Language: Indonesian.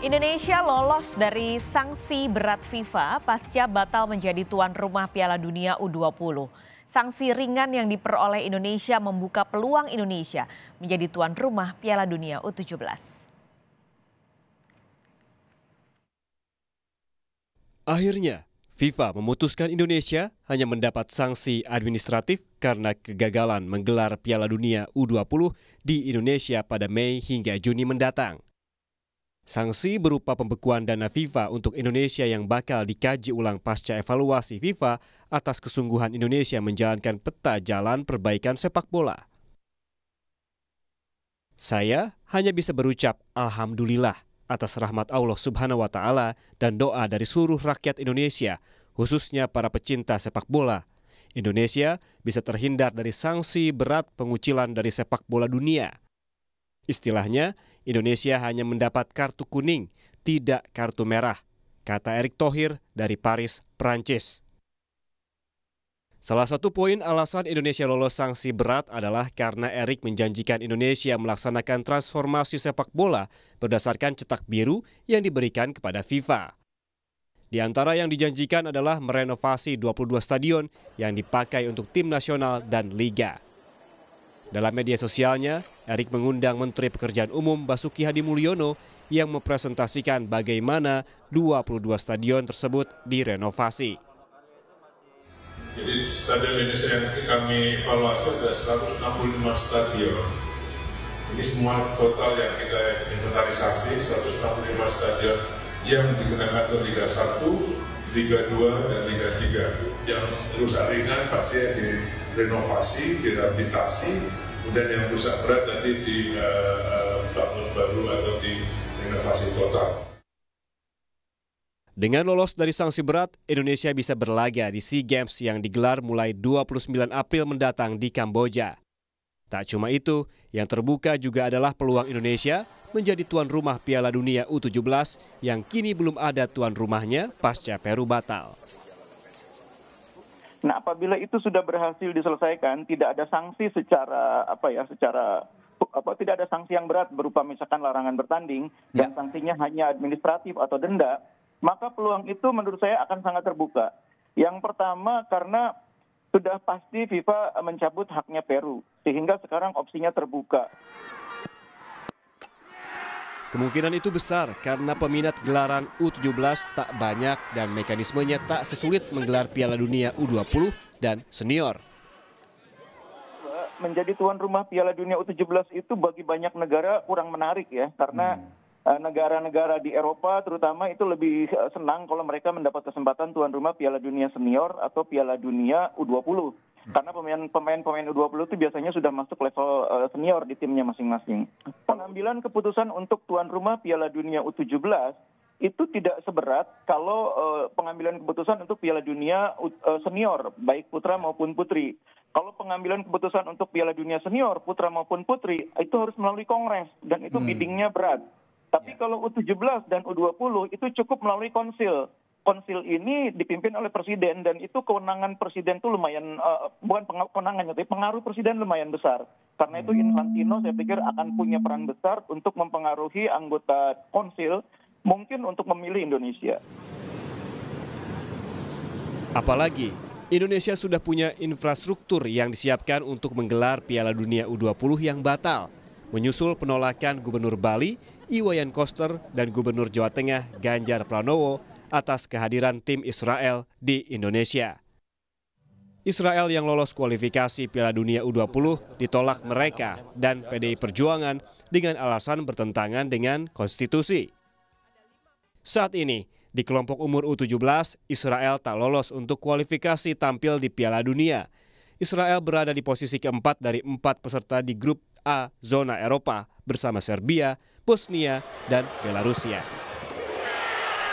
Indonesia lolos dari sanksi berat FIFA pasca batal menjadi tuan rumah Piala Dunia U20. Sanksi ringan yang diperoleh Indonesia membuka peluang Indonesia menjadi tuan rumah Piala Dunia U17. Akhirnya, FIFA memutuskan Indonesia hanya mendapat sanksi administratif karena kegagalan menggelar Piala Dunia U20 di Indonesia pada Mei hingga Juni mendatang. Sanksi berupa pembekuan dana FIFA untuk Indonesia yang bakal dikaji ulang pasca evaluasi FIFA atas kesungguhan Indonesia menjalankan peta jalan perbaikan sepak bola. Saya hanya bisa berucap Alhamdulillah atas rahmat Allah Subhanahu wa Ta'ala dan doa dari seluruh rakyat Indonesia, khususnya para pecinta sepak bola. Indonesia bisa terhindar dari sanksi berat pengucilan dari sepak bola dunia. Istilahnya, Indonesia hanya mendapat kartu kuning, tidak kartu merah, kata Erik Thohir dari Paris, Prancis. Salah satu poin alasan Indonesia lolos sanksi berat adalah karena Erik menjanjikan Indonesia melaksanakan transformasi sepak bola berdasarkan cetak biru yang diberikan kepada FIFA. Di antara yang dijanjikan adalah merenovasi 22 stadion yang dipakai untuk tim nasional dan liga. Dalam media sosialnya, Erick mengundang Menteri Pekerjaan Umum Basuki Hadi Mulyono yang mempresentasikan bagaimana 22 stadion tersebut direnovasi. Jadi stadion Indonesia yang kami evaluasi ada 165 stadion. Ini semua total yang kita inventarisasi 165 stadion yang digunakan untuk Liga 1, Liga 2, dan Liga 3 yang rusak ringan pasti direnovasi, direhabilitasi, kemudian yang rusak berat nanti dibangun eh, eh, baru atau direnovasi total. Dengan lolos dari sanksi berat, Indonesia bisa berlaga di SEA Games yang digelar mulai 29 April mendatang di Kamboja. Tak cuma itu, yang terbuka juga adalah peluang Indonesia menjadi tuan rumah Piala Dunia U17 yang kini belum ada tuan rumahnya pasca Peru batal. Nah, apabila itu sudah berhasil diselesaikan, tidak ada sanksi secara apa ya, secara apa tidak ada sanksi yang berat berupa misalkan larangan bertanding ya. dan sanksinya hanya administratif atau denda, maka peluang itu menurut saya akan sangat terbuka. Yang pertama karena sudah pasti FIFA mencabut haknya Peru sehingga sekarang opsinya terbuka. Kemungkinan itu besar karena peminat gelaran U17 tak banyak dan mekanismenya tak sesulit menggelar Piala Dunia U20 dan senior. Menjadi tuan rumah Piala Dunia U17 itu bagi banyak negara kurang menarik ya karena negara hmm. eh, negara-negara di Eropa terutama itu lebih eh, senang kalau mereka mendapat kesempatan tuan rumah Piala Dunia Senior atau Piala Dunia U20 karena pemain pemain pemain U20 itu biasanya sudah masuk level uh, senior di timnya masing-masing. Pengambilan keputusan untuk tuan rumah Piala Dunia U17 itu tidak seberat kalau uh, pengambilan keputusan untuk Piala Dunia uh, senior baik putra maupun putri. Kalau pengambilan keputusan untuk Piala Dunia senior putra maupun putri itu harus melalui kongres dan itu hmm. biddingnya berat. Tapi ya. kalau U17 dan U20 itu cukup melalui konsil konsil ini dipimpin oleh presiden dan itu kewenangan presiden itu lumayan uh, bukan kewenangannya tapi pengaruh presiden lumayan besar. Karena itu hmm. Infantino saya pikir akan punya peran besar untuk mempengaruhi anggota konsil mungkin untuk memilih Indonesia. Apalagi Indonesia sudah punya infrastruktur yang disiapkan untuk menggelar Piala Dunia U20 yang batal menyusul penolakan Gubernur Bali Iwayan Koster dan Gubernur Jawa Tengah Ganjar Pranowo atas kehadiran tim Israel di Indonesia. Israel yang lolos kualifikasi Piala Dunia U20 ditolak mereka dan PDI Perjuangan dengan alasan bertentangan dengan konstitusi. Saat ini, di kelompok umur U17, Israel tak lolos untuk kualifikasi tampil di Piala Dunia. Israel berada di posisi keempat dari empat peserta di grup A zona Eropa bersama Serbia, Bosnia, dan Belarusia.